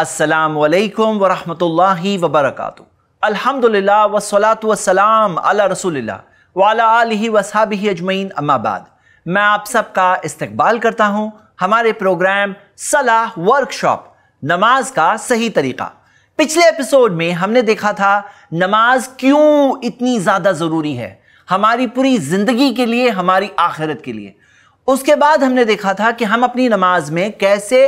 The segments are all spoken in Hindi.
असलकम वरहि वबरक अलहमदिल्ला वसलात वसलाम अला रसोल्ला वाला वसाब अजमैन अम्माबाद मैं आप सब इस्तकबाल करता हूँ हमारे प्रोग्राम सलाह वर्कशॉप नमाज का सही तरीका पिछले एपिसोड में हमने देखा था नमाज क्यों इतनी ज़्यादा ज़रूरी है हमारी पूरी ज़िंदगी के लिए हमारी आखिरत के लिए उसके बाद हमने देखा था कि हम अपनी नमाज में कैसे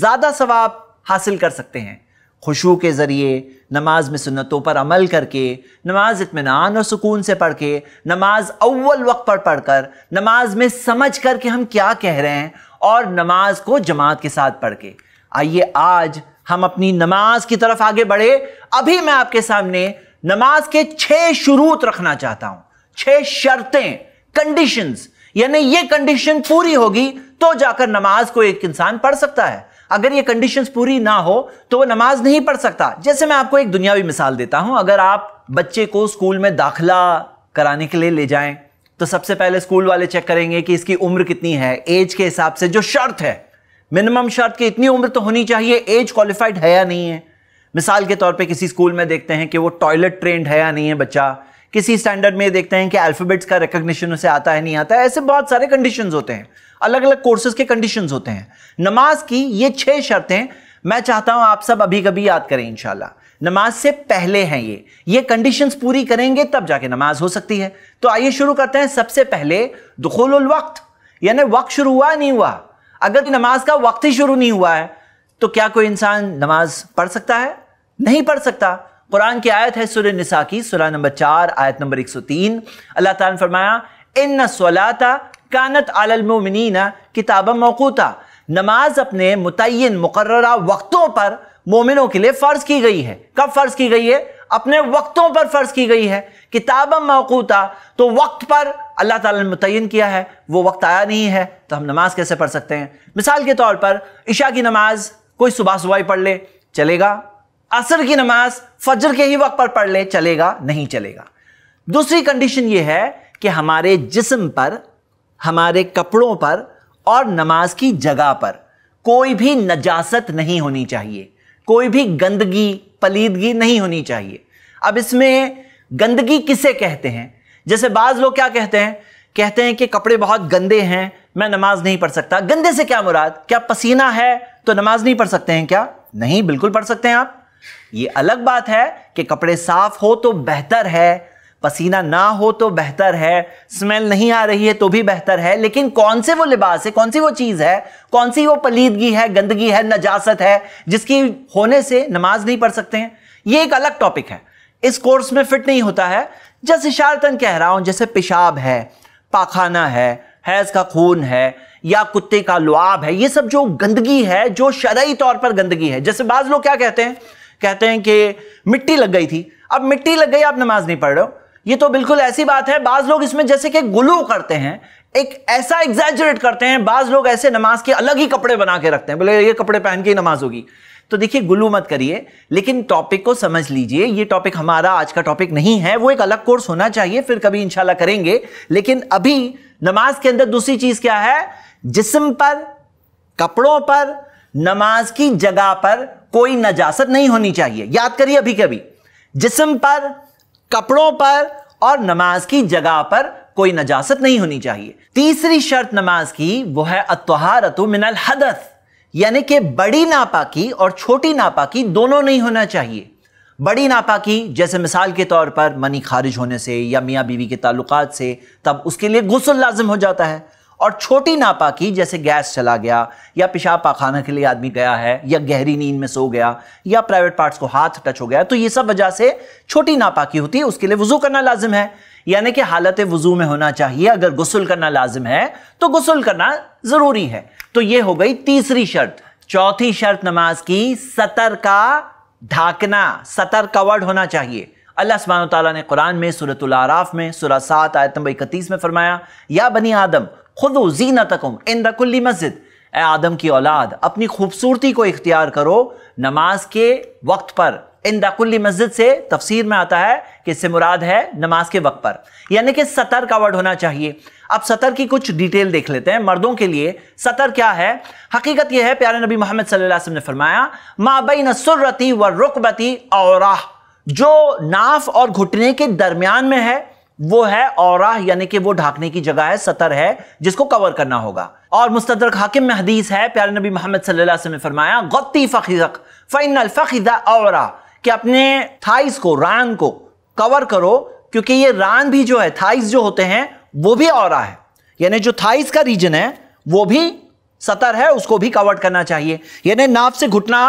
ज़्यादा सवाब हासिल कर सकते हैं खुशू के ज़रिए नमाज में सुन्नतों पर अमल करके नमाज इतमान और सुकून से पढ़ के नमाज अव्वल वक्त पर पढ़ कर नमाज में समझ कर के हम क्या कह रहे हैं और नमाज को जमात के साथ पढ़ के आइए आज हम अपनी नमाज की तरफ आगे बढ़े अभी मैं आपके सामने नमाज के छः शुरूत रखना चाहता हूँ छः शर्तें कंडीशंस यानी ये कंडीशन पूरी होगी तो जाकर नमाज को एक इंसान पढ़ सकता है अगर ये कंडीशंस पूरी ना हो तो वो नमाज नहीं पढ़ सकता जैसे मैं आपको एक दुनियावी मिसाल देता हूं अगर आप बच्चे को स्कूल में दाखिला कराने के लिए ले जाएं तो सबसे पहले स्कूल वाले चेक करेंगे कि इसकी उम्र कितनी है एज के हिसाब से जो शर्त है मिनिमम शर्त की इतनी उम्र तो होनी चाहिए एज क्वालिफाइड है या नहीं है मिसाल के तौर पे किसी स्कूल में देखते हैं कि वो टॉयलेट ट्रेंड है या नहीं है बच्चा किसी स्टैंडर्ड में देखते हैं कि अल्फ़ाबेट्स का रिकॉग्निशन उसे आता है नहीं आता है ऐसे बहुत सारे कंडीशन होते हैं अलग अलग कोर्सेज के कंडीशंस होते हैं नमाज की ये छह शर्तें मैं चाहता हूं आप सब अभी कभी याद करें इंशाल्लाह नमाज से पहले हैं ये ये कंडीशंस पूरी करेंगे तब जाके नमाज हो सकती है तो आइए शुरू करते हैं सबसे पहले दुखोल वक्त यानी वक्त शुरू हुआ नहीं हुआ अगर नमाज का वक्त ही शुरू नहीं हुआ है तो क्या कोई इंसान नमाज पढ़ सकता है नहीं पढ़ सकता कुरान की आयत है सुर निसा की सुरह नंबर चार आयत नंबर 103 अल्लाह ताला ने फरमाया इन सलाता कानत आलमिन किताब मौकूता नमाज अपने मुतन मुकर वक्तों पर मोमिनों के लिए फ़र्ज़ की गई है कब फ़र्ज़ की गई है अपने वक्तों पर फ़र्ज़ की गई है किताब मौकूता तो वक्त पर अल्लाह ताला ने मुतन किया है वो वक्त आया नहीं है तो हम नमाज़ कैसे पढ़ सकते हैं मिसाल के तौर पर ईशा की नमाज़ कोई सुबह सुबह ही पढ़ ले चलेगा असर की नमाज फजर के ही वक्त पर पढ़ ले चलेगा नहीं चलेगा दूसरी कंडीशन ये है कि हमारे जिसम पर हमारे कपड़ों पर और नमाज की जगह पर कोई भी नजासत नहीं होनी चाहिए कोई भी गंदगी पलीदगी नहीं होनी चाहिए अब इसमें गंदगी किसे कहते हैं जैसे बाज़ लोग क्या कहते हैं कहते हैं कि कपड़े बहुत गंदे हैं मैं नमाज नहीं पढ़ सकता गंदे से क्या मुराद क्या पसीना है तो नमाज नहीं पढ़ सकते हैं क्या नहीं बिल्कुल पढ़ सकते हैं आप ये अलग बात है कि कपड़े साफ हो तो बेहतर है पसीना ना हो तो बेहतर है स्मेल नहीं आ रही है तो भी बेहतर है लेकिन कौन से वो लिबास है कौन सी वो चीज़ है कौन सी वो पलीदगी है गंदगी है नजासत है जिसकी होने से नमाज नहीं पढ़ सकते हैं ये एक अलग टॉपिक है इस कोर्स में फिट नहीं होता है जस इशारतन कह रहा हूं जैसे पेशाब है पाखाना है हैज़ का खून है या कुत्ते का लुआब है ये सब जो गंदगी है जो शरय तौर पर गंदगी है जैसे बाज़ लोग क्या कहते हैं कहते हैं कि मिट्टी लग गई थी अब मिट्टी लग गई आप नमाज नहीं पढ़ रहे हो ये तो बिल्कुल ऐसी बात है बाज लोग इसमें जैसे कि गुलू करते हैं एक ऐसा एग्जैजरेट करते हैं बाज लोग ऐसे नमाज के अलग ही कपड़े बना के रखते हैं बोले ये कपड़े पहन के ही नमाज होगी तो देखिए गुलू मत करिए लेकिन टॉपिक को समझ लीजिए ये टॉपिक हमारा आज का टॉपिक नहीं है वो एक अलग कोर्स होना चाहिए फिर कभी इंशाल्लाह करेंगे लेकिन अभी नमाज के अंदर दूसरी चीज क्या है जिस्म पर कपड़ों पर नमाज की जगह पर कोई नजासत नहीं होनी चाहिए याद करिए अभी कभी जिस्म पर कपड़ों पर और नमाज की जगह पर कोई नजासत नहीं होनी चाहिए तीसरी शर्त नमाज की वो है अतहारतु मिनल हदस यानी कि बड़ी नापाकी और छोटी नापाकी दोनों नहीं होना चाहिए बड़ी नापाकी जैसे मिसाल के तौर पर मनी खारिज होने से या मियाँ बीवी के ताल्लुक से तब उसके लिए गसल लाजम हो जाता है और छोटी नापाकी जैसे गैस चला गया या पेशाब पाखाना के लिए आदमी गया है या गहरी नींद में सो गया या प्राइवेट पार्ट्स को हाथ टच हो गया तो ये सब वजह से छोटी नापाकी होती है उसके लिए वजू करना लाजिम है यानी कि हालत वजू में होना चाहिए अगर गसल करना लाजिम है तो गुसल करना ज़रूरी है तो ये हो गई तीसरी शर्त चौथी शर्त नमाज की सतर का ढाकना सतर कवर्ड होना चाहिए अल्लाह सुबहान ताली ने कुरान में सूरत आराफ़ में सूरह सात आयत नंबर इकतीस में फरमाया या बनी आदम खुद जीना तक इन दुल्ली मस्जिद ए आदम की औलाद अपनी खूबसूरती को इख्तियार करो नमाज के वक्त पर इन दाकुल्ली मस्जिद से तफसीर में आता है कि इससे मुराद है नमाज के वक्त पर यानी कि सतर का वर्ड होना चाहिए अब सतर की कुछ डिटेल देख लेते हैं मर्दों के लिए सतर क्या है हकीकत यह है प्यारे नबी मोहम्मद सल्लल्लाहु अलैहि वसल्लम ने फरमाया न सुरती व रुकबती और जो नाफ और घुटने के दरमियान में है वो है और यानी कि वो ढाकने की जगह है सतर है जिसको कवर करना होगा और मुस्तर हाकिम में हदीस है प्यारे नबी मोहम्मद ने फरमाया गत्ती फखीजक फाइनल फखीजा और कि अपने थाइस को रान को कवर करो क्योंकि ये रान भी जो है थाइस जो होते हैं वो भी और है यानी जो थाइस का रीजन है वो भी सतर है उसको भी कवर करना चाहिए यानी नाफ से घुटना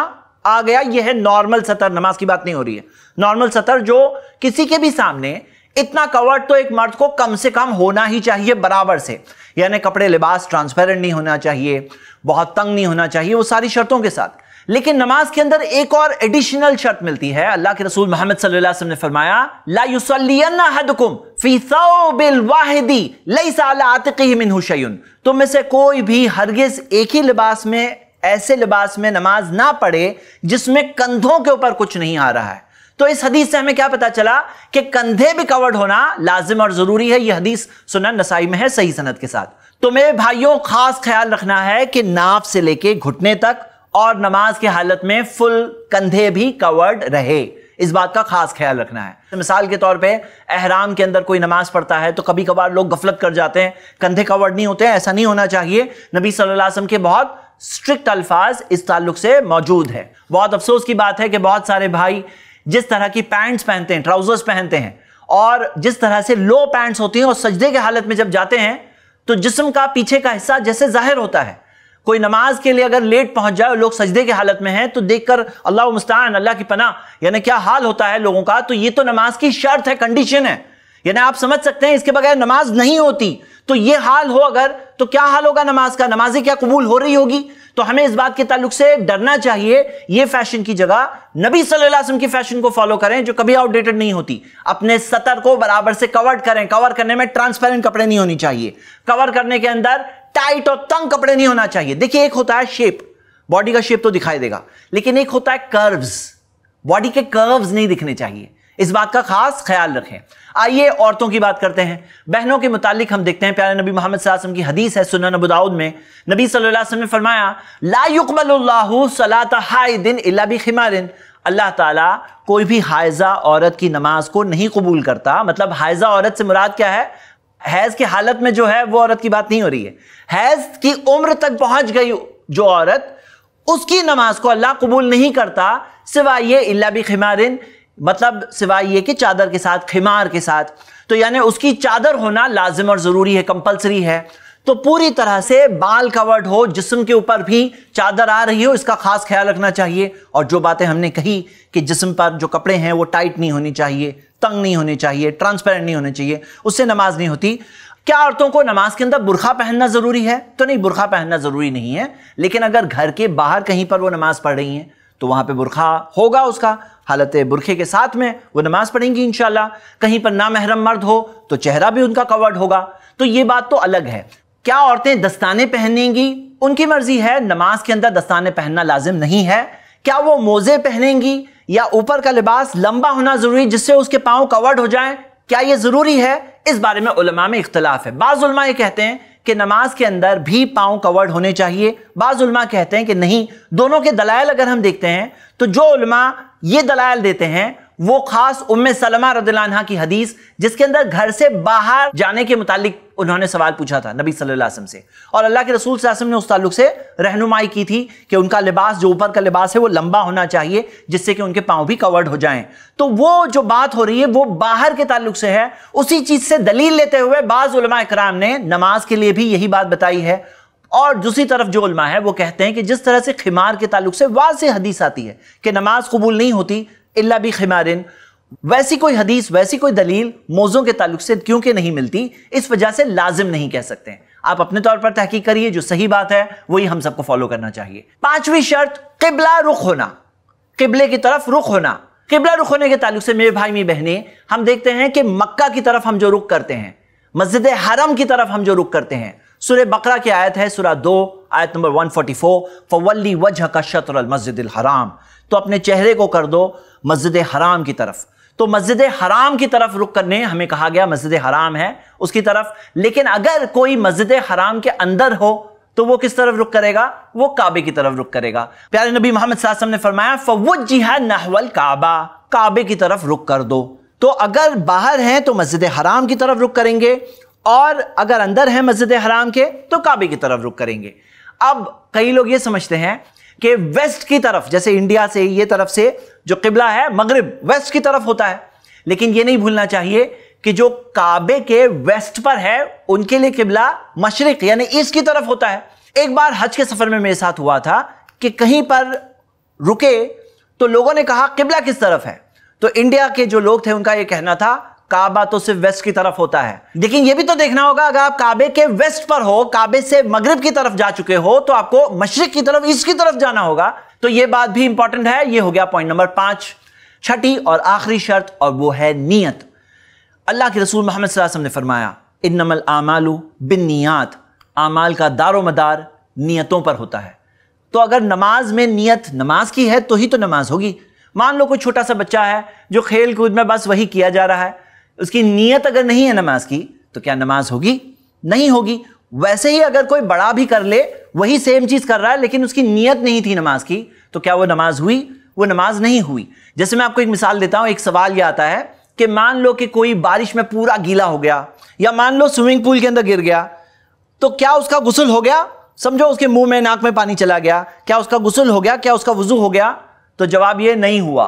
आ गया यह है नॉर्मल सतर नमाज की बात नहीं हो रही है नॉर्मल सतर जो किसी के भी सामने इतना कवर्ड तो एक मर्द को कम से कम होना ही चाहिए बराबर से यानी कपड़े लिबास ट्रांसपेरेंट नहीं होना चाहिए बहुत तंग नहीं होना चाहिए वो सारी शर्तों के साथ लेकिन नमाज के अंदर एक और एडिशनल शर्त मिलती है अल्लाह के रसूल मोहम्मद सल्लल्लाहु ने फरमाया ला युसल्लियन्नहुकुम फी तुम में से कोई भी हरगिज एक ही लिबास में ऐसे लिबास में नमाज ना पढ़े जिसमें कंधों के ऊपर कुछ नहीं आ रहा है तो इस हदीस से हमें क्या पता चला कि कंधे भी कवर्ड होना लाजिम और जरूरी है यह हदीस सुनन नसाई में है सही सनत के साथ तो मेरे भाइयों खास ख्याल रखना है कि नाव से लेके घुटने तक और नमाज की हालत में फुल कंधे भी कवर्ड रहे इस बात का खास ख्याल रखना है तो मिसाल के तौर पे अहराम के अंदर कोई नमाज पढ़ता है तो कभी कभार लोग गफलत कर जाते हैं कंधे कवर्ड नहीं होते ऐसा नहीं होना चाहिए नबी सल्लल्लाहु अलैहि वसल्लम के बहुत स्ट्रिक्ट अल्फाज इस ताल्लुक से मौजूद है बहुत अफसोस की बात है कि बहुत सारे भाई जिस तरह की पैंट्स पहनते हैं ट्राउजर्स पहनते हैं और जिस तरह से लो पैंट्स होती हैं और सजदे के हालत में जब जाते हैं तो जिस्म का पीछे का हिस्सा जैसे जाहिर होता है कोई नमाज के लिए अगर लेट पहुंच जाए और लोग सजदे के हालत में हैं तो देखकर अल्लाह मुस्तान अल्लाह की पना यानी क्या हाल होता है लोगों का तो ये तो नमाज की शर्त है कंडीशन है यानी आप समझ सकते हैं इसके बगैर नमाज नहीं होती तो ये हाल हो अगर तो क्या हाल होगा नमाज का नमाजें क्या कबूल हो रही होगी तो हमें इस बात के ताल्लुक से डरना चाहिए ये फैशन की जगह नबी सल्लल्लाहु अलैहि वसल्लम की फैशन को फॉलो करें जो कभी आउटडेटेड नहीं होती अपने सतर को बराबर से कवर करें कवर करने में ट्रांसपेरेंट कपड़े नहीं होनी चाहिए कवर करने के अंदर टाइट और तंग कपड़े नहीं होना चाहिए देखिए एक होता है शेप बॉडी का शेप तो दिखाई देगा लेकिन एक होता है कर्व्स बॉडी के कर्व्स नहीं दिखने चाहिए इस बात का खास ख्याल रखें आइए औरतों की बात करते हैं बहनों के मुतालिक हम देखते हैं प्यारे नबी मोहम्मद की हदीस है सुन अबूदाऊद में नबी सल्लम ने फरमाया ला युकबल खिमारिन अल्लाह ताला कोई भी हाइजा औरत की नमाज को नहीं कबूल करता मतलब हायजा औरत से मुराद क्या है हैज़ की हालत में जो है वो औरत की बात नहीं हो रही है हैज़ की उम्र तक पहुंच गई जो औरत उसकी नमाज को अल्लाह कबूल नहीं करता सिवाय ये इल्ला भी खिमारिन मतलब सिवाय ये कि चादर के साथ खिमार के साथ तो यानी उसकी चादर होना लाजिम और ज़रूरी है कंपलसरी है तो पूरी तरह से बाल कवर्ड हो जिस्म के ऊपर भी चादर आ रही हो इसका खास ख्याल रखना चाहिए और जो बातें हमने कही कि जिस्म पर जो कपड़े हैं वो टाइट नहीं होने चाहिए तंग नहीं होने चाहिए ट्रांसपेरेंट नहीं होने चाहिए उससे नमाज नहीं होती क्या औरतों को नमाज के अंदर बुरखा पहनना ज़रूरी है तो नहीं बुरखा पहनना ज़रूरी नहीं है लेकिन अगर घर के बाहर कहीं पर वो नमाज़ पढ़ रही हैं तो वहाँ पे बुरखा होगा उसका हालत बुरखे के साथ में वो नमाज़ पढ़ेंगी इन कहीं पर ना महरम मर्द हो तो चेहरा भी उनका कवर्ड होगा तो ये बात तो अलग है क्या औरतें दस्ताने पहनेंगी उनकी मर्ज़ी है नमाज के अंदर दस्ताने पहनना लाजिम नहीं है क्या वो मोज़े पहनेंगी या ऊपर का लिबास लंबा होना ज़रूरी जिससे उसके पाँव कवर्ड हो जाए क्या ये ज़रूरी है इस बारे में उलमा में इख्तलाफ है बाज़ उलमा ये कहते हैं कि नमाज के अंदर भी पाँव कवर्ड होने चाहिए बाज़ कहते हैं कि नहीं दोनों के दलायल अगर हम देखते हैं तो जो ये दलायल देते हैं वो खास उम्म सलमा रदला की हदीस जिसके अंदर घर से बाहर जाने के मुतालिक उन्होंने सवाल पूछा था नबी सल्लल्लाहु से और अल्लाह के रसूल वसल्लम ने उस तल्लु से रहनुमाई की थी कि उनका लिबास जो ऊपर का लिबास है वो लंबा होना चाहिए जिससे कि उनके पाँव भी कवर्ड हो जाएं तो वो जो बात हो रही है वो बाहर के ताल्लुक से है उसी चीज़ से दलील लेते हुए बाज़ कराम ने नमाज के लिए भी यही बात बताई है और दूसरी तरफ जो उलमा है वो कहते हैं कि जिस तरह से खिमार के ताल्लुक से वाज हदीस आती है कि नमाज कबूल नहीं होती इल्ला भी खिमारिन वैसी कोई हदीस वैसी कोई दलील मौजों के ताल्लुक से क्योंकि नहीं मिलती इस वजह से लाजिम नहीं कह सकते हैं आप अपने तौर पर तहकीक करिए जो सही बात है वही हम सबको फॉलो करना चाहिए पांचवी शर्त किबला रुख होना किबले की तरफ रुख होना किबला रुख होने के ताल्लुक से मेरे भाई मेरी बहने हम देखते हैं कि मक्का की तरफ हम जो रुख करते हैं मस्जिद हरम की तरफ हम जो रुख करते हैं सुर बकरा की आयत है सुरा दो आयत नंबर वन फोर्टी फोर फवली वजह का शतर मस्जिद हराम तो अपने चेहरे को कर दो मस्जिद हराम की तरफ तो मस्जिद हराम की तरफ रुख करने हमें कहा गया मस्जिद हराम है उसकी तरफ लेकिन अगर कोई मस्जिद हराम के अंदर हो तो वो किस तरफ रुख करेगा वो काबे की तरफ रुख करेगा प्यारे नबी मोहम्मद ने फरमाया फवुज जिहा नहवल काबा काबे की तरफ रुख कर दो तो अगर बाहर हैं तो मस्जिद हराम की तरफ रुख करेंगे और अगर अंदर हैं मस्जिद हराम के तो काबे की तरफ रुख करेंगे अब कई लोग ये समझते हैं कि वेस्ट की तरफ जैसे इंडिया से ये तरफ से जो किबला है मगरब वेस्ट की तरफ होता है लेकिन ये नहीं भूलना चाहिए कि जो काबे के वेस्ट पर है उनके लिए किबला मशरक यानी ईस्ट की तरफ होता है एक बार हज के सफ़र में मेरे साथ हुआ था कि कहीं पर रुके तो लोगों ने कहा किबला किस तरफ है तो इंडिया के जो लोग थे उनका यह कहना था काबा तो सिर्फ वेस्ट की तरफ होता है लेकिन ये भी तो देखना होगा अगर आप काबे के वेस्ट पर हो काबे से मगरब की तरफ जा चुके हो तो आपको मशरक की तरफ ईस्ट की तरफ जाना होगा तो ये बात भी इंपॉर्टेंट है ये हो गया पॉइंट नंबर पांच छठी और आखिरी शर्त और वो है नीयत अल्लाह के रसूल मोहम्मद ने फरमाया इन आमाल बिन नियात आमाल का दारो मदार नीयतों पर होता है तो अगर नमाज में नीयत नमाज की है तो ही तो नमाज होगी मान लो कोई छोटा सा बच्चा है जो खेल कूद में बस वही किया जा रहा है उसकी नीयत अगर नहीं है नमाज की तो क्या नमाज होगी नहीं होगी वैसे ही अगर कोई बड़ा भी कर ले वही सेम चीज़ कर रहा है लेकिन उसकी नीयत नहीं थी नमाज की तो क्या वो नमाज हुई वो नमाज नहीं हुई जैसे मैं आपको एक मिसाल देता हूं एक सवाल यह आता है कि मान लो कि कोई बारिश में पूरा गीला हो गया या मान लो स्विमिंग पूल के अंदर गिर गया तो क्या उसका गुसल हो गया समझो उसके मुंह में नाक में पानी चला गया क्या उसका गुसल हो गया क्या उसका वजू हो गया तो जवाब यह नहीं हुआ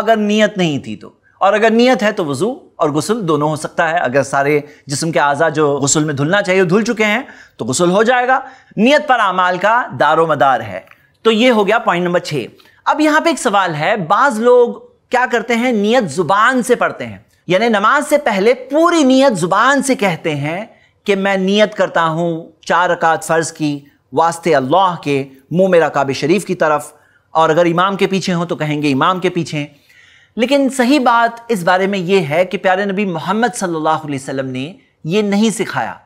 अगर नीयत नहीं थी तो और अगर नीयत है तो वजू और गसल दोनों हो सकता है अगर सारे जिसम के आज़ा जो गसल में धुलना चाहिए धुल चुके हैं तो गसल हो जाएगा नियत पर अमाल का दारो मदार है तो ये हो गया पॉइंट नंबर छः अब यहाँ पे एक सवाल है बाज़ लोग क्या करते हैं नियत ज़ुबान से पढ़ते हैं यानी नमाज से पहले पूरी नियत ज़ुबान से कहते हैं कि मैं नियत करता हूँ चार रकात फ़र्ज़ की वास्ते अल्लाह के मुँह मेरा रकाब शरीफ की तरफ और अगर इमाम के पीछे हों तो कहेंगे इमाम के पीछे लेकिन सही बात इस बारे में यह है कि प्यारे नबी मोहम्मद सल्लल्लाहु अलैहि वसल्लम ने यह नहीं सिखाया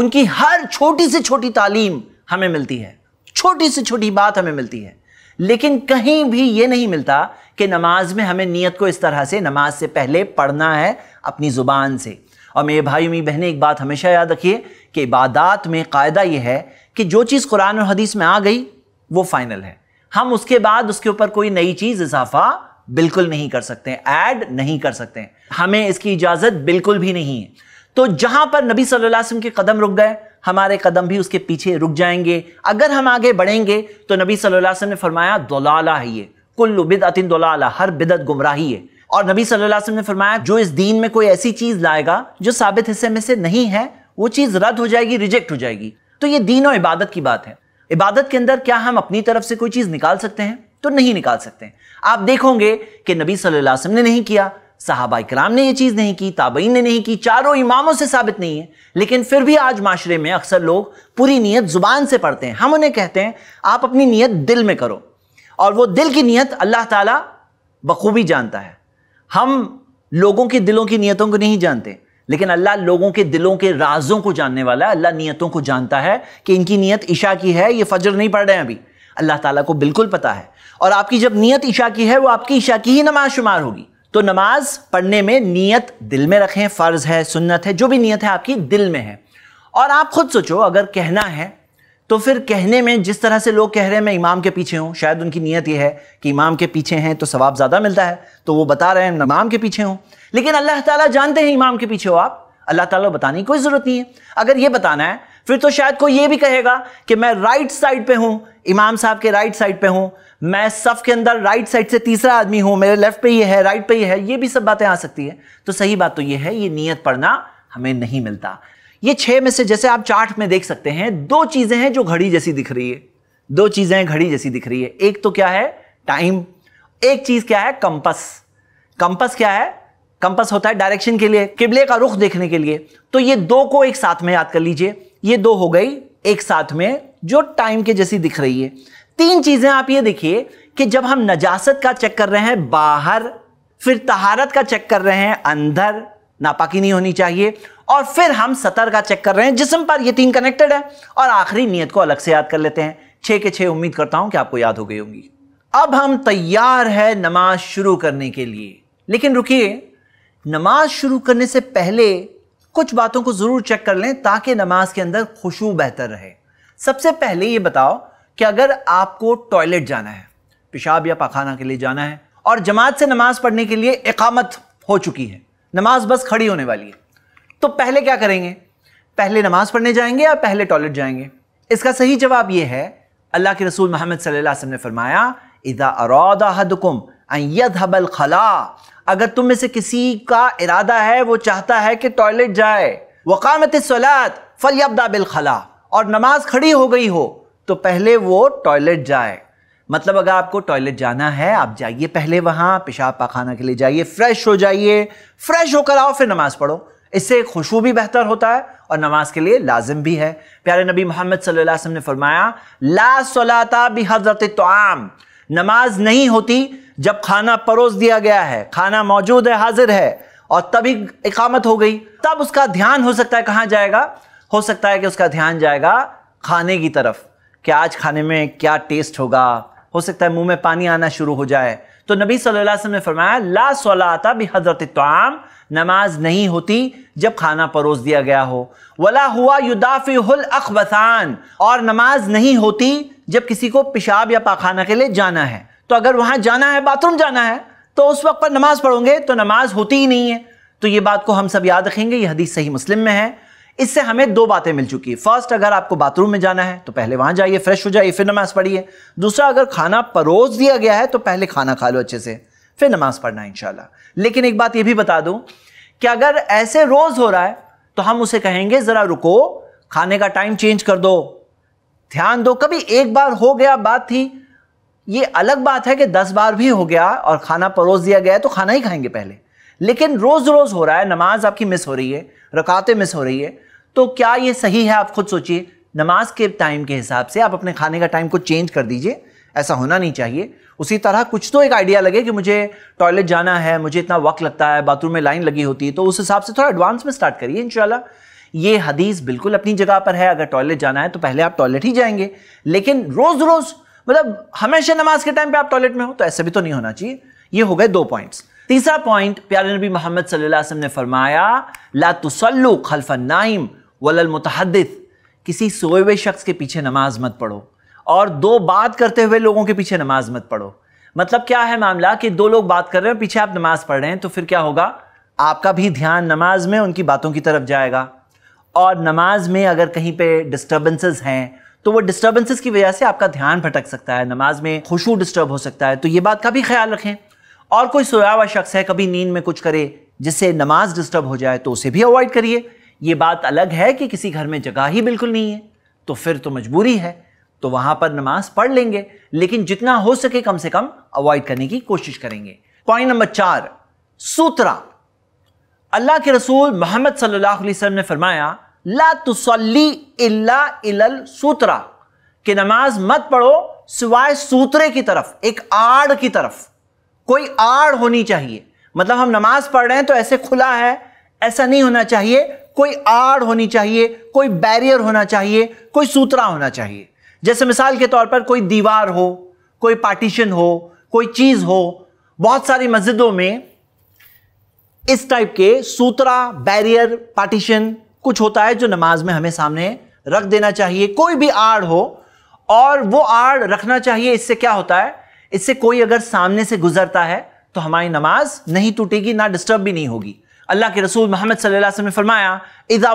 उनकी हर छोटी से छोटी तालीम हमें मिलती है छोटी से छोटी बात हमें मिलती है लेकिन कहीं भी ये नहीं मिलता कि नमाज में हमें नियत को इस तरह से नमाज से पहले पढ़ना है अपनी ज़ुबान से और मेरे भाई मेरी बहनें एक बात हमेशा याद रखिए कि इबादात में कायदा यह है कि जो चीज़ कुरान और हदीस में आ गई वो फाइनल है हम उसके बाद उसके ऊपर कोई नई चीज़ इजाफा बिल्कुल नहीं कर सकते ऐड नहीं कर सकते हमें इसकी इजाज़त बिल्कुल भी नहीं है तो जहां पर नबी सल्लल्लाहु अलैहि वसल्लम के कदम रुक गए हमारे कदम भी उसके पीछे रुक जाएंगे अगर हम आगे बढ़ेंगे तो नबी सल्लल्लाहु अलैहि वसल्लम ने फरमाया दुलाला है ये कुल्लु बिदअतिन दुलाला हर बिदत गुमराही है और नबी सल्लल्लाहु अलैहि वसल्लम ने फरमाया जो इस दीन में कोई ऐसी चीज़ लाएगा जो साबित हिस्से में से नहीं है वो चीज़ रद्द हो जाएगी रिजेक्ट हो जाएगी तो ये दीन और इबादत की बात है इबादत के अंदर क्या हम अपनी तरफ से कोई चीज़ निकाल सकते हैं तो नहीं निकाल सकते आप देखोगे कि नबी सल्लल्लाहु अलैहि वसल्लम ने नहीं किया साहबा इकराम ने ये चीज़ नहीं की ताबईन ने नहीं की चारों इमामों से साबित नहीं है लेकिन फिर भी आज माशरे में अक्सर लोग पूरी नीयत ज़ुबान से पढ़ते हैं हम उन्हें कहते हैं आप अपनी नीयत दिल में करो और वो दिल की नीयत अल्लाह ताला बखूबी जानता है हम लोगों के दिलों की नीयतों को नहीं जानते लेकिन अल्लाह लोगों के दिलों के राजों को जानने वाला है अल्लाह नीयतों को जानता है कि इनकी नीयत ईशा की है ये फजर नहीं पढ़ रहे हैं अभी अल्लाह ताला को बिल्कुल पता है और आपकी जब नीयत ईशा की है वो आपकी ईशा की ही नमाज शुमार होगी तो नमाज पढ़ने में नीयत दिल में रखें फ़र्ज़ है सुन्नत है जो भी नीयत है आपकी दिल में है और आप खुद सोचो अगर कहना है तो फिर कहने में जिस तरह से लोग कह रहे हैं मैं इमाम के पीछे हूँ शायद उनकी नीयत यह है कि इमाम के पीछे हैं तो सवाब ज़्यादा मिलता है तो वो बता रहे हैं इमाम के पीछे हूँ लेकिन अल्लाह ताला जानते हैं इमाम के पीछे हो आप अल्लाह ताला बताने की कोई ज़रूरत नहीं है अगर ये बताना है फिर तो शायद कोई ये भी कहेगा कि मैं राइट साइड पर हूँ इमाम साहब के राइट साइड पर हूँ मैं सफ के अंदर राइट साइड से तीसरा आदमी हूं मेरे लेफ्ट पे ये है राइट पे ये है ये भी सब बातें आ सकती है तो सही बात तो ये है ये नीयत पढ़ना हमें नहीं मिलता ये छह में से जैसे आप चार्ट में देख सकते हैं दो चीज़ें हैं जो घड़ी जैसी दिख रही है दो चीज़ें घड़ी जैसी दिख रही है एक तो क्या है टाइम एक चीज़ क्या है कंपस कंपस क्या है कंपस होता है डायरेक्शन के लिए किबले का रुख देखने के लिए तो ये दो को एक साथ में याद कर लीजिए ये दो हो गई एक साथ में जो टाइम के जैसी दिख रही है तीन चीजें आप ये देखिए कि जब हम नजासत का चेक कर रहे हैं बाहर फिर तहारत का चेक कर रहे हैं अंदर नापाकी नहीं होनी चाहिए और फिर हम सतर का चेक कर रहे हैं जिसम पर ये तीन कनेक्टेड है और आखिरी नियत को अलग से याद कर लेते हैं छह के छह उम्मीद करता हूं कि आपको याद हो गई होंगी अब हम तैयार है नमाज शुरू करने के लिए लेकिन रुकिए नमाज शुरू करने से पहले कुछ बातों को ज़रूर चेक कर लें ताकि नमाज के अंदर खुशबू बेहतर रहे सबसे पहले ये बताओ कि अगर आपको टॉयलेट जाना है पेशाब या पाखाना के लिए जाना है और जमात से नमाज पढ़ने के लिए इकामत हो चुकी है नमाज बस खड़ी होने वाली है तो पहले क्या करेंगे पहले नमाज पढ़ने जाएंगे या पहले टॉयलेट जाएंगे इसका सही जवाब यह है अल्लाह के रसूल मोहम्मद सल्लल्लाहु ने फरमाया इदा अरौदाहदकुम हबल खला अगर तुम में से किसी का इरादा है वो चाहता है कि टॉयलेट जाए वकामत सलात फलियबदा बिल खला और नमाज खड़ी हो गई हो तो पहले वो टॉयलेट जाए मतलब अगर आपको टॉयलेट जाना है आप जाइए पहले वहां पेशाब पाखाना के लिए जाइए फ्रेश हो जाइए फ्रेश होकर आओ फिर नमाज़ पढ़ो इससे खुशबू भी बेहतर होता है और नमाज के लिए लाजिम भी है प्यारे नबी मोहम्मद वसल्लम ने फरमाया ला सलाता भी हजरत आम नमाज नहीं होती जब खाना परोस दिया गया है खाना मौजूद है हाजिर है और तभी इकामत हो गई तब उसका ध्यान हो सकता है कहाँ जाएगा हो सकता है कि उसका ध्यान जाएगा खाने की तरफ कि आज खाने में क्या टेस्ट होगा हो सकता है मुंह में पानी आना शुरू हो जाए तो नबी सल्लल्लाहु अलैहि वसल्लम ने फरमाया ला सलाता भी हजरत तमाम नमाज नहीं होती जब खाना परोस दिया गया हो वला हुआ युदाफिहुल अखबसान और नमाज नहीं होती जब किसी को पेशाब या पाखाना के लिए जाना है तो अगर वहां जाना है बाथरूम जाना है तो उस वक्त पर नमाज पढ़ोगे तो नमाज होती ही नहीं है तो ये बात को हम सब याद रखेंगे ये हदीस सही मुस्लिम में है इससे हमें दो बातें मिल चुकी है फर्स्ट अगर आपको बाथरूम में जाना है तो पहले वहां जाइए फ्रेश हो जाइए फिर नमाज पढ़िए दूसरा अगर खाना परोस दिया गया है तो पहले खाना खा लो अच्छे से फिर नमाज पढ़ना इनशाला लेकिन एक बात यह भी बता दूं कि अगर ऐसे रोज हो रहा है तो हम उसे कहेंगे जरा रुको खाने का टाइम चेंज कर दो ध्यान दो कभी एक बार हो गया बात थी ये अलग बात है कि दस बार भी हो गया और खाना परोस दिया गया तो खाना ही खाएंगे पहले लेकिन रोज रोज हो रहा है नमाज आपकी मिस हो रही है रकातें मिस हो रही है तो क्या ये सही है आप खुद सोचिए नमाज के टाइम के हिसाब से आप अपने खाने का टाइम को चेंज कर दीजिए ऐसा होना नहीं चाहिए उसी तरह कुछ तो एक आइडिया लगे कि मुझे टॉयलेट जाना है मुझे इतना वक्त लगता है बाथरूम में लाइन लगी होती है तो उस हिसाब से थोड़ा एडवांस में स्टार्ट करिए इंशाल्लाह ये हदीस बिल्कुल अपनी जगह पर है अगर टॉयलेट जाना है तो पहले आप टॉयलेट ही जाएंगे लेकिन रोज़ रोज़ मतलब हमेशा नमाज के टाइम पर आप टॉयलेट में हो तो ऐसे भी तो नहीं होना चाहिए ये हो गए दो पॉइंट्स तीसरा पॉइंट प्यारे नबी मोहम्मद सल्लल्लाहु ने फरमाया ला तुसल्लु खलफ नाइम वलल मुतहद किसी सोए हुए शख्स के पीछे नमाज मत पढ़ो और दो बात करते हुए लोगों के पीछे नमाज मत पढ़ो मतलब क्या है मामला कि दो लोग बात कर रहे हैं पीछे आप नमाज पढ़ रहे हैं तो फिर क्या होगा आपका भी ध्यान नमाज में उनकी बातों की तरफ जाएगा और नमाज में अगर कहीं पे डिस्टर्बेंसेस हैं तो वो डिस्टर्बेंसेस की वजह से आपका ध्यान भटक सकता है नमाज में खुशू डिस्टर्ब हो सकता है तो ये बात का भी ख्याल रखें और कोई सोया हुआ शख्स है कभी नींद में कुछ करे जिससे नमाज डिस्टर्ब हो जाए तो उसे भी अवॉइड करिए ये बात अलग है कि किसी घर में जगह ही बिल्कुल नहीं है तो फिर तो मजबूरी है तो वहां पर नमाज पढ़ लेंगे लेकिन जितना हो सके कम से कम अवॉइड करने की कोशिश करेंगे पॉइंट नंबर चार सूत्रा अल्लाह के रसूल मोहम्मद सल्लल्लाहु अलैहि वसल्लम ने फरमाया ला तुसल्ली इल्ला इलल सूत्रा कि नमाज मत पढ़ो सिवाय सूत्रे की तरफ एक आड़ की तरफ कोई आड़ होनी चाहिए मतलब हम नमाज पढ़ रहे हैं तो ऐसे खुला है ऐसा नहीं होना चाहिए कोई आड़ होनी चाहिए कोई बैरियर होना चाहिए कोई सूत्रा होना चाहिए जैसे मिसाल के तौर पर कोई दीवार हो कोई पार्टीशन हो कोई चीज़ हो बहुत सारी मस्जिदों में इस टाइप के सूत्रा बैरियर पार्टीशन कुछ होता है जो नमाज में हमें सामने रख देना चाहिए कोई भी आड़ हो और वो आड़ रखना चाहिए इससे क्या होता है इससे कोई अगर सामने से गुजरता है तो हमारी नमाज नहीं टूटेगी ना डिस्टर्ब भी नहीं होगी अल्लाह के रसूल मोहम्मद सल्लल्लाहु ने फरमाया इज़ा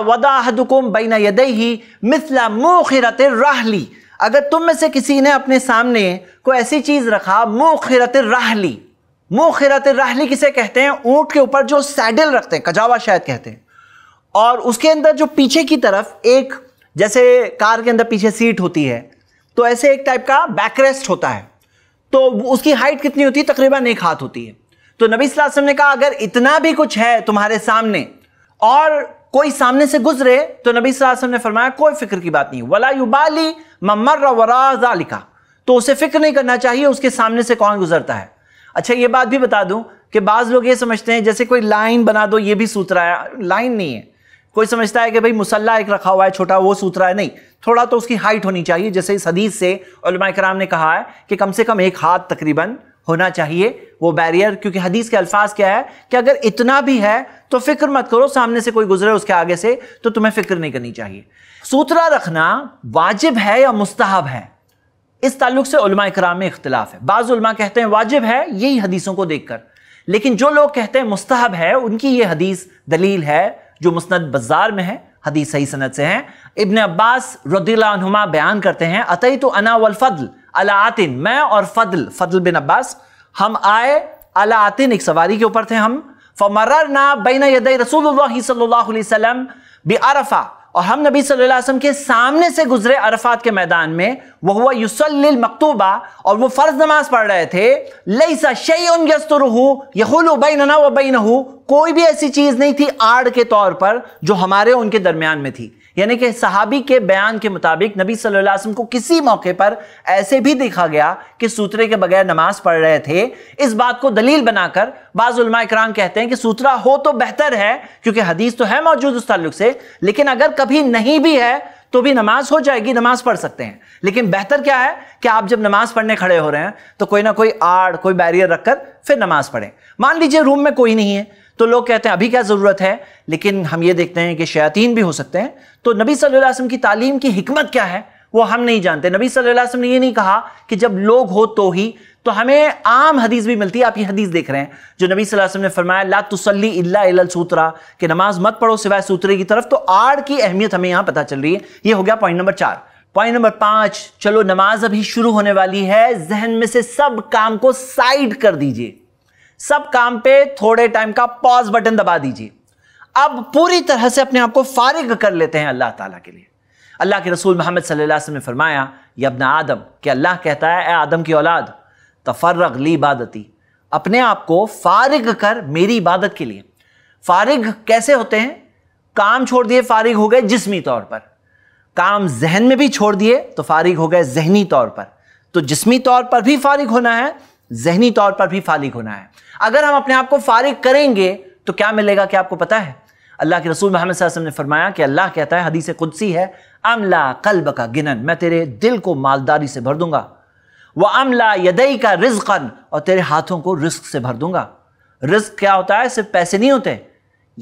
राहली अगर तुम में से किसी ने अपने सामने को ऐसी चीज़ रखा मुखिरत राहली मुखिरत राहली किसे कहते हैं ऊंट के ऊपर जो सैडल रखते हैं कजावा शायद कहते हैं और उसके अंदर जो पीछे की तरफ एक जैसे कार के अंदर पीछे सीट होती है तो ऐसे एक टाइप का बैकरेस्ट होता है तो उसकी हाइट कितनी होती है तकरीबन एक हाथ होती है तो नबी वसल्लम ने कहा अगर इतना भी कुछ है तुम्हारे सामने और कोई सामने से गुजरे तो नबी वसल्लम ने फरमाया कोई फिक्र की बात नहीं वला युबाली ममर वरा लिखा तो उसे फिक्र नहीं करना चाहिए उसके सामने से कौन गुजरता है अच्छा ये बात भी बता दूं कि बाज़ लोग ये समझते हैं जैसे कोई लाइन बना दो ये भी सूत्र आया लाइन नहीं है कोई समझता है कि भाई मुसल्ला एक रखा हुआ है छोटा वो सूत्रा है नहीं थोड़ा तो उसकी हाइट होनी चाहिए जैसे इस हदीस से कराम ने कहा है कि कम से कम एक हाथ तकरीबन होना चाहिए वो बैरियर क्योंकि हदीस के अल्फाज क्या है कि अगर इतना भी है तो फिक्र मत करो सामने से कोई गुजरे उसके आगे से तो तुम्हें फिक्र नहीं करनी चाहिए सूत्रा रखना वाजिब है या मुस्ताहब है इस ताल्लुक से कराम में इख्तलाफ है बाज़ कहते हैं वाजिब है यही हदीसों को देखकर लेकिन जो लोग कहते हैं मुस्तहब है उनकी ये हदीस दलील है जो मुस्ंद बाजार में है हदीस सही सनत से है इब्ने अब्बास रदीलामा बयान करते हैं अतई तो अना वल फदल अलातिन मैं और फदल फदल बिन अब्बास हम आए अलातिन एक सवारी के ऊपर थे हम फमर ना बैन यदई रसूल सल्लाम बे अरफ़ा और हम नबी सल्लल्लाहु अलैहि वसल्लम के सामने से गुजरे अरफात के मैदान में वह हुआ युसल मकतूबा और वो फ़र्ज नमाज पढ़ रहे थे लईसा शई उन बैनना व बैनहू कोई भी ऐसी चीज़ नहीं थी आड़ के तौर पर जो हमारे उनके दरमियान में थी यानी कि सहाबी के बयान के मुताबिक नबी सल्लल्लाहु अलैहि वसल्लम को किसी मौके पर ऐसे भी देखा गया कि सूत्रे के बगैर नमाज पढ़ रहे थे इस बात को दलील बनाकर बाज़ुलमा इक्राम कहते हैं कि सूत्रा हो तो बेहतर है क्योंकि हदीस तो है मौजूद उस तल्लुक से लेकिन अगर कभी नहीं भी है तो भी नमाज हो जाएगी नमाज पढ़ सकते हैं लेकिन बेहतर क्या है कि आप जब नमाज पढ़ने खड़े हो रहे हैं तो कोई ना कोई आड़ कोई बैरियर रखकर फिर नमाज पढ़ें मान लीजिए रूम में कोई नहीं है तो लोग कहते हैं अभी क्या ज़रूरत है लेकिन हम ये देखते हैं कि शयातीन भी हो सकते हैं तो नबी सल्लल्लाहु अलैहि वसल्लम की तालीम की हमत क्या है वो हम नहीं जानते नबी सल्लल्लाहु अलैहि वसल्लम ने ये नहीं कहा कि जब लोग हो तो ही तो हमें आम हदीस भी मिलती है आप ये हदीस देख रहे हैं जो नबी सल्लल्लाहु अलैहि वसल्लम ने फरमाया ला तुसल्ली इल्ला इलल सूत्रा कि नमाज मत पढ़ो सिवाय सूत्रे की तरफ तो आड़ की अहमियत हमें यहाँ पता चल रही है ये हो गया पॉइंट नंबर चार पॉइंट नंबर पांच चलो नमाज अभी शुरू होने वाली है जहन में से सब काम को साइड कर दीजिए सब काम पे थोड़े टाइम का पॉज बटन दबा दीजिए अब पूरी तरह से अपने आप को फारिग कर लेते हैं अल्लाह ताला के लिए अल्लाह के रसूल मोहम्मद सल्लल्लाहु अलैहि वसल्लम ने फरमाया ये अपना आदम कि अल्लाह कहता है ए आदम की औलाद तफर्रग ली इबादती अपने आप को फारिग कर मेरी इबादत के लिए फारिग कैसे होते हैं काम छोड़ दिए फारिग हो गए जिसमी तौर पर काम जहन में भी छोड़ दिए तो फारिग हो गए जहनी तौर पर तो जिसमी तौर पर भी फारिग होना है जहनी तौर पर भी फालिग होना है अगर हम अपने आप को फारिग करेंगे तो क्या मिलेगा क्या आपको पता है अल्लाह के रसूल महमद ने फरमाया कि अल्लाह कहता है हदीस कुदसी है अमला कल्ब का गिनन मैं तेरे दिल को मालदारी से भर दूंगा वह अमला यदई का रिजकन और तेरे हाथों को रिस्क से भर दूंगा रिस्क क्या होता है सिर्फ पैसे नहीं होते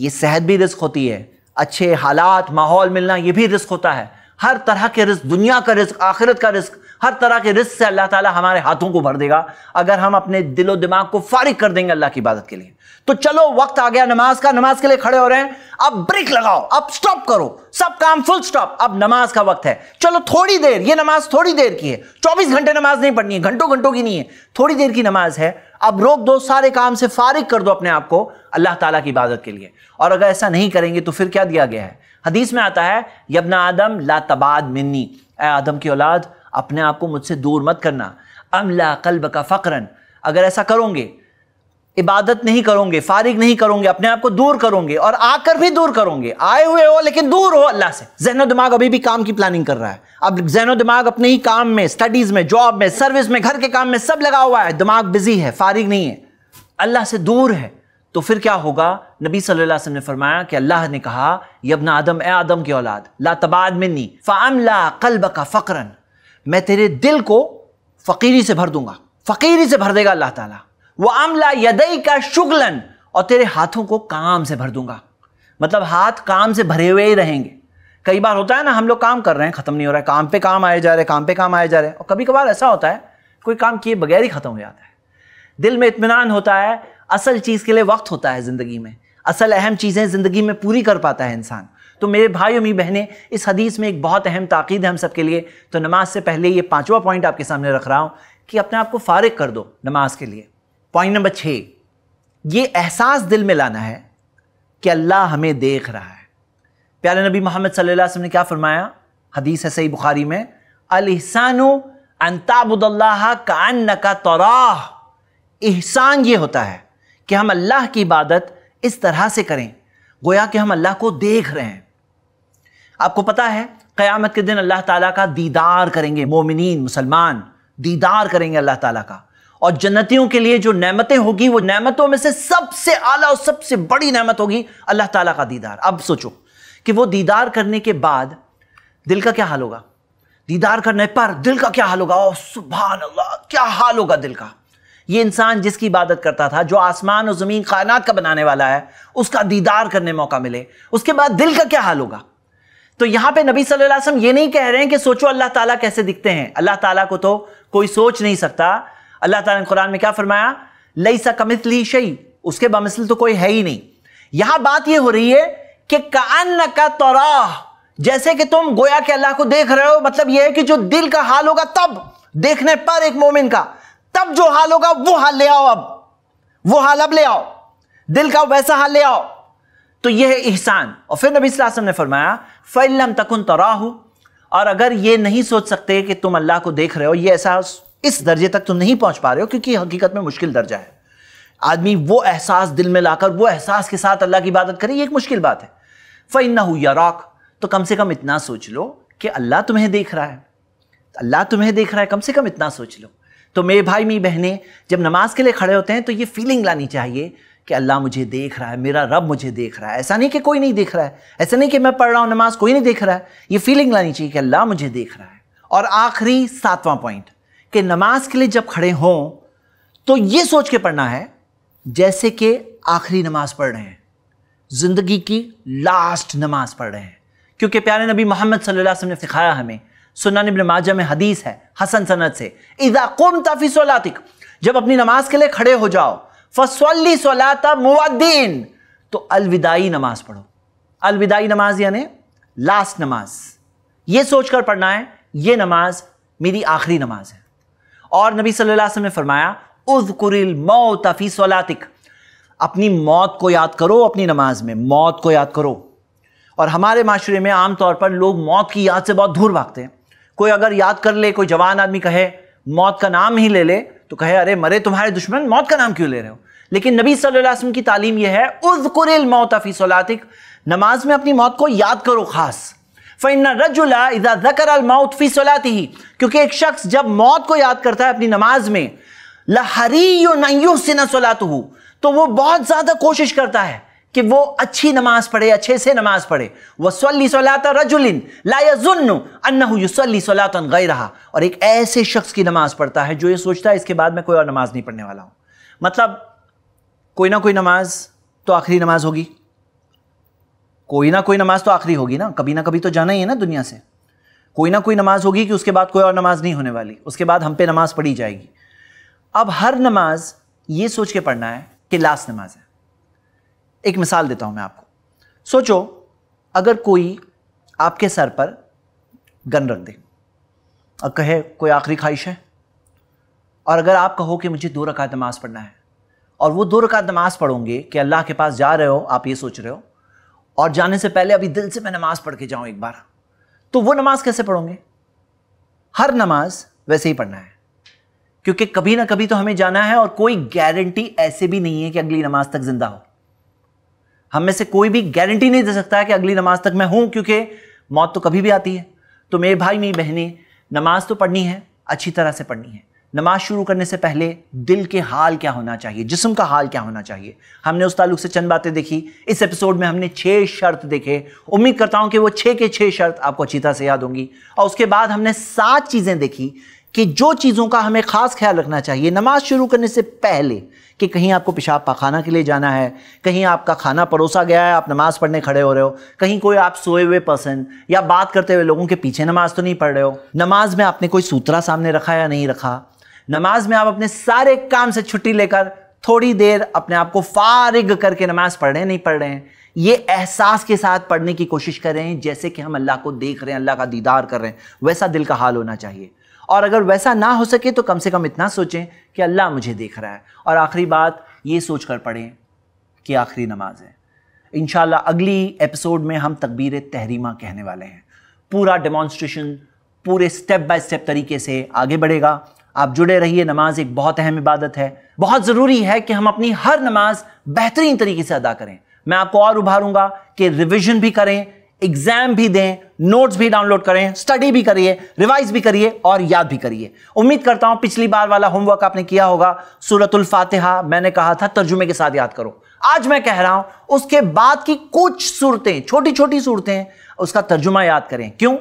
ये सेहत भी रिस्क होती है अच्छे हालात माहौल मिलना ये भी रिस्क होता है हर तरह के रिस्क दुनिया का रिस्क आखिरत का रिस्क हर तरह के रिस्क से अल्लाह ताला हमारे हाथों को भर देगा अगर हम अपने दिलो दिमाग को फारिग कर देंगे अल्लाह की इबादत के लिए तो चलो वक्त आ गया नमाज का नमाज के लिए खड़े हो रहे हैं अब ब्रेक लगाओ अब स्टॉप करो सब काम फुल स्टॉप अब नमाज का वक्त है चलो थोड़ी देर ये नमाज थोड़ी देर की है चौबीस घंटे नमाज नहीं पढ़नी है घंटों घंटों की नहीं है थोड़ी देर की नमाज है अब रोक दो सारे काम से फारिग कर दो अपने आप को अल्लाह ताला की इबादत के लिए और अगर ऐसा नहीं करेंगे तो फिर क्या दिया गया है हदीस में आता है यबना आदम ला तबाद मिन्नी ए आदम की औलाद अपने आप को मुझसे दूर मत करना अमला कल्ब का फकरन अगर ऐसा करोगे इबादत नहीं करोगे फारिग नहीं करोगे अपने आप को दूर करोगे और आकर भी दूर करोगे आए हुए हो लेकिन दूर हो अल्लाह से जहनो दिमाग अभी भी काम की प्लानिंग कर रहा है अब जहनो दिमाग अपने ही काम में स्टडीज़ में जॉब में सर्विस में घर के काम में सब लगा हुआ है दिमाग बिजी है फारिग नहीं है अल्लाह से दूर है तो फिर क्या होगा नबी सल्लल्लाहु अलैहि वसल्लम ने फरमाया कि अल्लाह ने कहा यबना आदम ए आदम की औलाद ला तबाद मिन्नी फ़ाम ला कल्ब का मैं तेरे दिल को फ़कीरी से भर दूंगा फ़कीरी से भर देगा अल्लाह ताला वो अमला यदई का शुगलन और तेरे हाथों को काम से भर दूंगा मतलब हाथ काम से भरे हुए ही रहेंगे कई बार होता है ना हम लोग काम कर रहे हैं ख़त्म नहीं हो रहा है काम पे काम आए जा रहे हैं काम पे काम आए जा रहे हैं और कभी कभार ऐसा होता है कोई काम किए बगैर ही ख़त्म हो जाता है दिल में इतमान होता है असल चीज़ के लिए वक्त होता है ज़िंदगी में असल अहम चीज़ें ज़िंदगी में पूरी कर पाता है इंसान तो मेरे भाई और मेरी बहनें इस हदीस में एक बहुत अहम ताक़ीद है हम सबके लिए तो नमाज से पहले ये पाँचवा पॉइंट आपके सामने रख रहा हूँ कि अपने आप को फारिग कर दो नमाज के लिए पॉइंट नंबर छः ये एहसास दिल में लाना है कि अल्लाह हमें देख रहा है प्यारे नबी मोहम्मद सल्लल्लाहु अलैहि वसल्लम ने क्या फरमाया हदीस है सही बुखारी में अलहसानो अंताबुदल्ला कान का तोराह एहसान ये होता है कि हम अल्लाह की इबादत इस तरह से करें गोया कि हम अल्लाह को देख रहे हैं आपको पता है क़यामत के दिन अल्लाह ताला का दीदार करेंगे मोमिन मुसलमान दीदार करेंगे अल्लाह ताला का और जन्नतियों के लिए जो नेमतें होगी वो नेमतों में से सबसे आला और सबसे बड़ी नेमत होगी अल्लाह ताला का दीदार अब सोचो कि वो दीदार करने के बाद दिल का क्या हाल होगा दीदार करने पर दिल का क्या हाल होगा ओ सुबह अल्लाह क्या हाल होगा दिल का ये इंसान जिसकी इबादत करता था जो आसमान और ज़मीन कायनात का बनाने वाला है उसका दीदार करने मौका मिले उसके बाद दिल का क्या हाल होगा तो यहां पे नबी सल्लल्लाहु अलैहि वसल्लम ये नहीं कह रहे हैं कि सोचो अल्लाह ताला कैसे दिखते हैं अल्लाह ताला को तो कोई सोच नहीं सकता अल्लाह ताला ने कुरान में क्या फरमाया लई सा शई उसके बमिसल तो कोई है ही नहीं यहां बात यह हो रही है कि कान का तोराह जैसे कि तुम गोया के अल्लाह को देख रहे हो मतलब यह है कि जो दिल का हाल होगा तब देखने पर एक मोमिन का तब जो हाल होगा वो हाल ले आओ अब वो हाल अब ले आओ दिल का वैसा हाल ले आओ तो यह है एहसान और फिर नबी वसल्लम ने फरमाया फ़ैलम तकन तराह और अगर ये नहीं सोच सकते कि तुम अल्लाह को देख रहे हो ये ऐसा इस दर्जे तक तुम नहीं पहुंच पा रहे हो क्योंकि हकीकत में मुश्किल दर्जा है आदमी वो एहसास दिल में लाकर वो एहसास के साथ अल्लाह की इबादत करे ये एक मुश्किल बात है फ़ैन या रॉक तो कम से कम इतना सोच लो कि अल्लाह तुम्हें देख रहा है अल्लाह तुम्हें देख रहा है कम से कम इतना सोच लो तो मेरे भाई मेरी बहनें जब नमाज के लिए खड़े होते हैं तो ये फीलिंग लानी चाहिए कि अल्लाह मुझे देख रहा है मेरा रब मुझे देख रहा है ऐसा नहीं कि कोई नहीं देख रहा है ऐसा नहीं कि मैं पढ़ रहा हूँ नमाज कोई नहीं देख रहा है ये फीलिंग लानी चाहिए कि अल्लाह मुझे देख रहा है और आखिरी सातवां पॉइंट कि नमाज के लिए जब खड़े हों तो ये सोच के पढ़ना है जैसे कि आखिरी नमाज पढ़ रहे हैं ज़िंदगी की लास्ट नमाज पढ़ रहे हैं क्योंकि प्यारे नबी मोहम्मद सल्लल्लाहु अलैहि वसल्लम ने सिखाया हमें सुनान इब्न माजा में हदीस है हसन सनद से इदा कुम ताफी सोलातिक जब अपनी नमाज के लिए खड़े हो जाओ फसवली सलाता मुद्दीन तो अलविदाई नमाज पढ़ो अलविदाई नमाज यानी लास्ट नमाज ये सोचकर पढ़ना है ये नमाज मेरी आखिरी नमाज है और नबी सल्लल्लाहु अलैहि वसल्लम ने फरमाया उज कुरिल अफी सलातिक अपनी मौत को याद करो अपनी नमाज में मौत को याद करो और हमारे माशरे में आमतौर पर लोग मौत की याद से बहुत दूर भागते हैं कोई अगर याद कर ले कोई जवान आदमी कहे मौत का नाम ही ले ले तो कहे अरे मरे तुम्हारे दुश्मन मौत का नाम क्यों ले रहे हो लेकिन नबी सल्लल्लाहु अलैहि वसल्लम की तालीम यह है उज कुरिल मौत फी सलातिक नमाज में अपनी मौत को याद करो खास फ़ैन रजुला इज़ा ज़कर अल मौत फी सोलाती ही क्योंकि एक शख्स जब मौत को याद करता है अपनी नमाज में लहरी यो नयो से न तो वो बहुत ज़्यादा कोशिश करता है कि वो अच्छी नमाज पढ़े अच्छे से नमाज पढ़े सली सलात रजुलिन लाजुन अन्नसली सलात गई रहा और एक ऐसे शख्स की नमाज पढ़ता है जो ये सोचता है इसके बाद मैं कोई और नमाज नहीं पढ़ने वाला हूँ मतलब कोई ना कोई नमाज तो आखिरी नमाज होगी कोई ना कोई नमाज तो आखिरी होगी ना कभी ना कभी तो जाना ही है ना दुनिया से कोई ना कोई नमाज होगी कि उसके बाद कोई और नमाज नहीं होने वाली उसके बाद हम पे नमाज पढ़ी जाएगी अब हर नमाज ये सोच के पढ़ना है कि लास्ट नमाज है एक मिसाल देता हूं मैं आपको सोचो अगर कोई आपके सर पर गन रख दे और कहे कोई आखिरी ख्वाहिश है और अगर आप कहो कि मुझे दो रकात नमाज पढ़ना है और वो दो रकात नमाज पढ़ोगे कि अल्लाह के पास जा रहे हो आप ये सोच रहे हो और जाने से पहले अभी दिल से मैं नमाज पढ़ के जाऊँ एक बार तो वो नमाज कैसे पढ़ोगे हर नमाज वैसे ही पढ़ना है क्योंकि कभी ना कभी तो हमें जाना है और कोई गारंटी ऐसे भी नहीं है कि अगली नमाज तक जिंदा हो हम में से कोई भी गारंटी नहीं दे सकता कि अगली नमाज तक मैं हूं क्योंकि मौत तो कभी भी आती है तो मेरे भाई मेरी बहनें नमाज तो पढ़नी है अच्छी तरह से पढ़नी है नमाज शुरू करने से पहले दिल के हाल क्या होना चाहिए जिसम का हाल क्या होना चाहिए हमने उस ताल्लुक से चंद बातें देखी इस एपिसोड में हमने छः शर्त देखे उम्मीद करता हूँ कि वो छः के छः शर्त आपको अच्छी तरह से याद होंगी और उसके बाद हमने सात चीज़ें देखी कि जो चीज़ों का हमें ख़ास ख्याल रखना चाहिए नमाज शुरू करने से पहले कि कहीं आपको पेशाब पाखाना के लिए जाना है कहीं आपका खाना परोसा गया है आप नमाज़ पढ़ने खड़े हो रहे हो कहीं कोई आप सोए हुए पर्सन या बात करते हुए लोगों के पीछे नमाज तो नहीं पढ़ रहे हो नमाज में आपने कोई सूत्रा सामने रखा या नहीं रखा नमाज में आप अपने सारे काम से छुट्टी लेकर थोड़ी देर अपने आप को फारिग करके नमाज़ पढ़ रहे नहीं पढ़ रहे हैं ये एहसास के साथ पढ़ने की कोशिश कर रहे हैं जैसे कि हम अल्लाह को देख रहे हैं अल्लाह का दीदार कर रहे हैं वैसा दिल का हाल होना चाहिए और अगर वैसा ना हो सके तो कम से कम इतना सोचें कि अल्लाह मुझे देख रहा है और आखिरी बात ये सोच कर पढ़ें कि आखिरी नमाज है इन अगली एपिसोड में हम तकबीर तहरीमा कहने वाले हैं पूरा डेमॉन्स्ट्रेशन पूरे स्टेप बाय स्टेप तरीके से आगे बढ़ेगा आप जुड़े रहिए नमाज एक बहुत अहम इबादत है बहुत ज़रूरी है कि हम अपनी हर नमाज बेहतरीन तरीके से अदा करें मैं आपको और उभारूंगा कि रिविजन भी करें एग्जाम भी दें नोट्स भी डाउनलोड करें स्टडी भी करिए रिवाइज भी करिए और याद भी करिए उम्मीद करता हूं पिछली बार वाला होमवर्क आपने किया होगा सूरतुल फातिहा मैंने कहा था तर्जुमे के साथ याद करो आज मैं कह रहा हूं उसके बाद की कुछ सूरतें छोटी छोटी सूरतें उसका तर्जुमा याद करें क्यों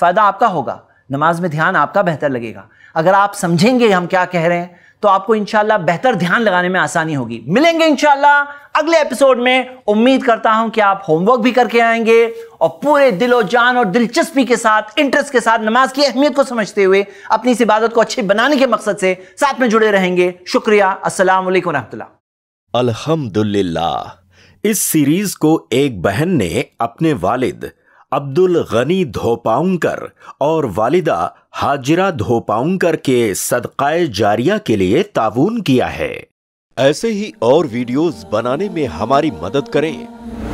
फायदा आपका होगा नमाज में ध्यान आपका बेहतर लगेगा अगर आप समझेंगे हम क्या कह रहे हैं तो आपको इंशाला बेहतर ध्यान लगाने में आसानी होगी मिलेंगे इनशाला अगले एपिसोड में उम्मीद करता हूं कि आप होमवर्क भी करके आएंगे और पूरे दिलो जान और दिलचस्पी के साथ इंटरेस्ट के साथ नमाज की अहमियत को समझते हुए अपनी इस इबादत को अच्छे बनाने के मकसद से साथ में जुड़े रहेंगे शुक्रिया असलम वरहमल अल्हम्दुलिल्लाह इस सीरीज को एक बहन ने अपने वालिद अब्दुल गनी धोपाउंकर और वालिदा हाजिरा धोपाउंकर के सदकाए जारिया के लिए ताउन किया है ऐसे ही और वीडियोस बनाने में हमारी मदद करें